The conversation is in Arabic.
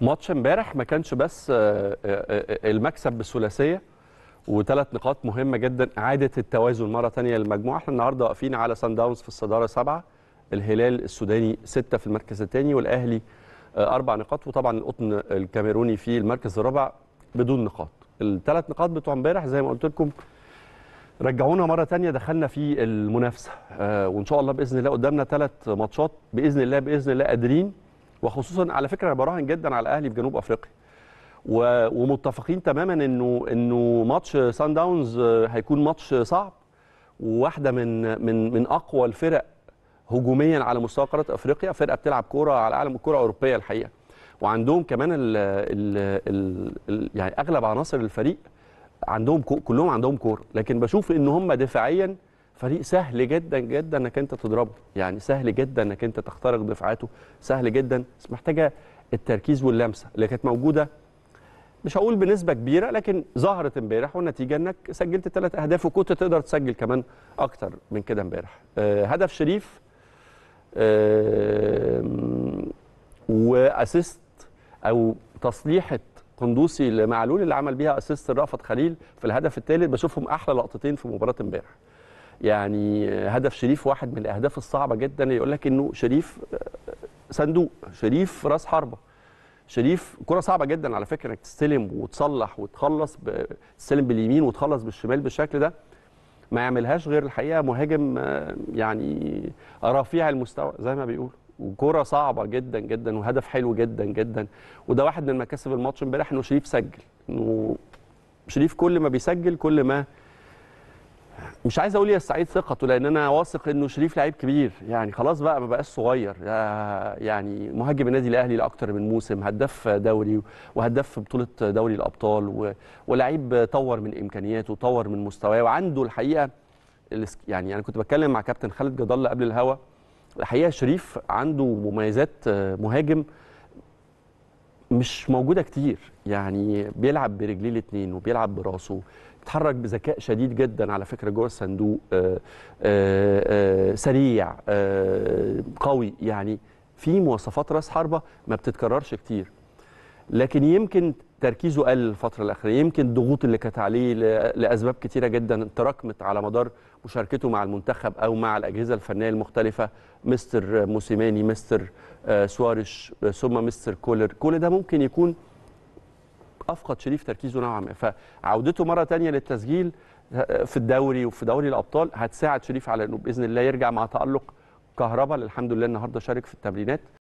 ماتش امبارح ما كانش بس آه، آه، آه، المكسب بالثلاثيه وثلاث نقاط مهمه جدا اعاده التوازن مره ثانيه للمجموعه احنا النهارده واقفين على سان داونز في الصداره سبعه الهلال السوداني سته في المركز الثاني والاهلي اربع نقاط وطبعا القطن الكاميروني في المركز الرابع بدون نقاط الثلاث نقاط بتوع امبارح زي ما قلت لكم رجعونا مره ثانيه دخلنا في المنافسه وان شاء الله باذن الله قدامنا ثلاث ماتشات باذن الله باذن الله قادرين وخصوصا على فكره انا براهن جدا على الاهلي في جنوب افريقيا ومتفقين تماما انه انه ماتش سان داونز هيكون ماتش صعب وواحده من من من اقوى الفرق هجوميا على مستوى قاره افريقيا فرقه بتلعب كوره على عالم الكوره الاوروبيه الحقيقه وعندهم كمان الـ الـ الـ الـ يعني اغلب عناصر الفريق عندهم كلهم عندهم كوره لكن بشوف ان هم دفاعيا فريق سهل جدا جدا انك انت تضربه يعني سهل جدا انك انت تخترق دفاعاته سهل جدا بس محتاجه التركيز واللمسه اللي كانت موجوده مش هقول بنسبه كبيره لكن ظهرت امبارح والنتيجه انك سجلت ثلاث اهداف وكنت تقدر تسجل كمان اكتر من كده امبارح أه هدف شريف أه واسيست او تصليحه قندوسي لمعلول اللي عمل بيها اسيست رأفت خليل في الهدف الثالث بشوفهم احلى لقطتين في مباراه امبارح يعني هدف شريف واحد من الاهداف الصعبه جدا يقول لك انه شريف صندوق شريف راس حربه شريف كره صعبه جدا على فكره انك تستلم وتصلح وتخلص تستلم باليمين وتخلص بالشمال بالشكل ده ما يعملهاش غير الحقيقه مهاجم يعني رفيع المستوى زي ما بيقول وكره صعبه جدا جدا وهدف حلو جدا جدا وده واحد من مكاسب الماتش امبارح انه شريف سجل انه شريف كل ما بيسجل كل ما مش عايز اقول يا سعيد ثقته لان انا واثق انه شريف لعيب كبير يعني خلاص بقى ما بقاش صغير آه، يعني مهاجم النادي الاهلي لاكثر من موسم هداف دوري وهداف بطوله دوري الابطال ولعيب طور من امكانياته طور من مستواه وعنده الحقيقه يعني انا كنت بتكلم مع كابتن خالد جدل قبل الهوا الحقيقه شريف عنده مميزات آه، مهاجم مش موجوده كتير يعني بيلعب برجليه الاثنين وبيلعب براسه بيتحرك بذكاء شديد جدا على فكره جوه الصندوق آآ آه، آآ آه، آه، سريع آآ قوي يعني في مواصفات راس حربه ما بتتكررش كتير لكن يمكن تركيزه قل الفترة الأخيرة يمكن الضغوط اللي كانت عليه لأسباب كتيرة جدا تراكمت على مدار مشاركته مع المنتخب أو مع الأجهزة الفنية المختلفة مستر موسيماني مستر آه، سوارش آه، ثم مستر كولر كل ده ممكن يكون أفقد شريف تركيزه نوعا ما فعودته مرة تانية للتسجيل آه، في الدوري وفي دوري الأبطال هتساعد شريف على أنه بإذن الله يرجع مع تألق كهرباء الحمد لله النهاردة شارك في التمرينات